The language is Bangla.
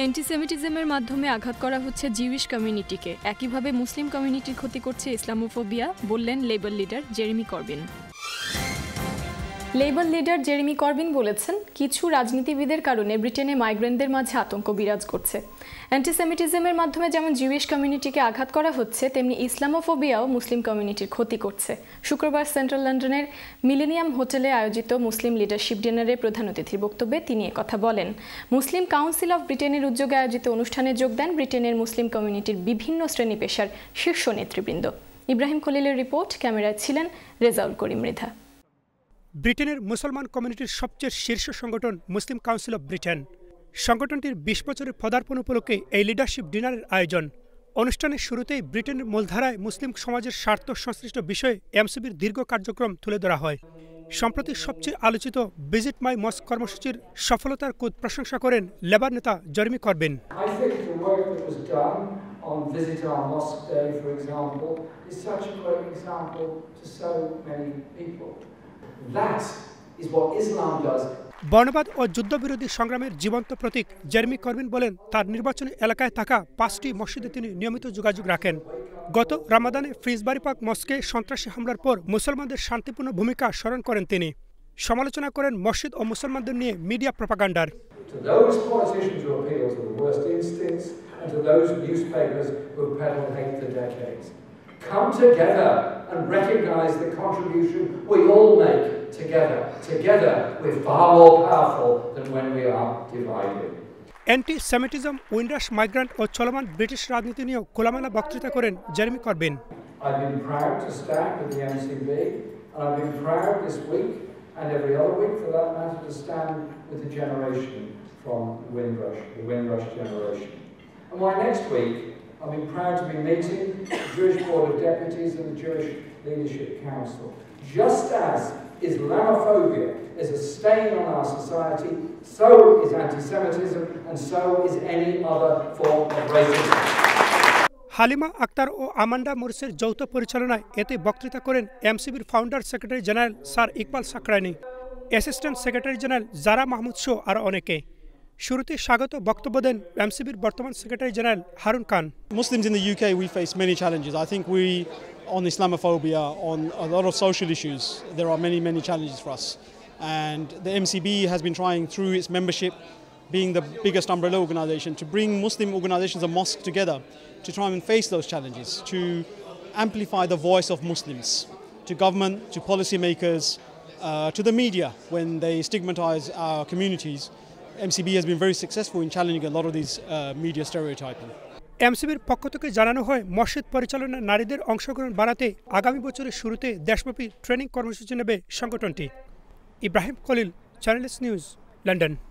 অ্যান্টিসেমিটিজমের মাধ্যমে আঘাত করা হচ্ছে জিউইশ কমিউনিটিকে একইভাবে মুসলিম কমিউনিটির ক্ষতি করছে ইসলামোফোবিয়া বললেন Labour leader Jeremy Corbyn Labour leader Jeremy Corbyn বলেছেন কিছু রাজনীতিবিদের কারণে ব্রিটেনে মাইগ্রেনদের মাঝে আতঙ্ক বিরাজ করছে অ্যান্টিসেমিটিজমের মাধ্যমে যেমন জিউইশ কমিউনিটিকে আঘাত করা হচ্ছে তেমনি ইসলামোফোবিয়াও মুসলিম কমিউনিটির ক্ষতি করছে শুক্রবার সেন্ট্রাল লন্ডনের মিলেনিয়াম হোটেলে আয়োজিত মুসলিম লিডারশিপ ডিনারে প্রধান অতিথির বক্তব্যে তিনি কথা বলেন মুসলিম কাউন্সিল অফ ব্রিটেনের উদ্যোগে আয়োজিত অনুষ্ঠানে যোগ দেন ব্রিটেনের মুসলিম কমিউনিটির বিভিন্ন শ্রেণী পেশার শীর্ষ নেতৃবৃন্দ ইব্রাহিম খলিলের রিপোর্ট ক্যামেরায় ছিলেন রেজাউল করিম মৃধা ব্রিটেনের মুসলমান কমিউনিটির সবচেয়ে শীর্ষ সংগঠন মুসলিম কাউন্সিল অব ব্রিটেন সংগঠনটির বিশ বছরের পদার্পণ উপলক্ষে এই লিডারশিপ ডিনারের আয়োজন অনুষ্ঠানের শুরুতেই ব্রিটেনের মূলধারায় মুসলিম সমাজের স্বার্থ সংশ্লিষ্ট বিষয়ে এমসিবির দীর্ঘ কার্যক্রম তুলে ধরা হয় সম্প্রতি সবচেয়ে আলোচিত ভিজিট মাই মস কর্মসূচির সফলতার কুদ প্রশংসা করেন লেবার নেতা জর্মি করবেন on বর্ণবাদ ও যুদ্ধবিরোধী সংগ্রামের জীবন্ত প্রতীক জেরমি করবিন বলেন তার নির্বাচনী এলাকায় থাকা পাঁচটি মসজিদে তিনি নিয়মিত যোগাযোগ রাখেন গত রামাদানে ফ্রিজবাড়ি পাক মস্কে সন্ত্রাসী হামলার পর মুসলমানদের শান্তিপূর্ণ ভূমিকা স্মরণ করেন তিনি সমালোচনা করেন মসজিদ ও মুসলমানদের নিয়ে মিডিয়া প্রপাগান্ডার to those newspapers who hate for decades. Come together and recognize the contribution we all make together. Together, we're far more powerful than when we are divided. Anti-Semitism, Windrush migrant, or চলমান British Radnitinio, নিয়েও খোলামেলা বক্তৃতা করেন Jeremy I've been proud to stand with the MCB and I've been proud this week and every other week for that matter to stand with the generation from Windrush, the Windrush generation. And why next week I've been proud to be meeting the Jewish Board of Deputies and the Jewish Leadership Council. Just as Islamophobia is a stain on our society, so is anti-Semitism and so is any other form of racism. Halima Akhtar ও আমান্ডা মোরসের যৌথ পরিচালনায় এতে বক্তৃতা করেন এমসিবির founder secretary general sir Iqbal Sacranie assistant secretary general Zara Mahmood শো আর অনেকে শুরুতে স্বাগত বক্তব্য দেন এমসিবির বর্তমান secretary general Harun Khan Muslims in the UK we face many challenges. I think we on Islamophobia, on a lot of social issues, there are many many challenges for us. And the MCB has been trying through its membership being the biggest umbrella organization to bring Muslim organizations and mosques together to try and face those challenges, to amplify the voice of Muslims to government, to policymakers, uh, to the media when they stigmatize our communities. MCB has been very successful in challenging a lot of these uh, media stereotyping. এমসিবির পক্ষ থেকে জানানো হয় মসজিদ পরিচালনায় নারীদের অংশগ্রহণ বাড়াতে আগামী বছরের শুরুতে দেশব্যাপী ট্রেনিং কর্মসূচি নেবে সংগঠনটি Ibrahim Khalil Channel S news London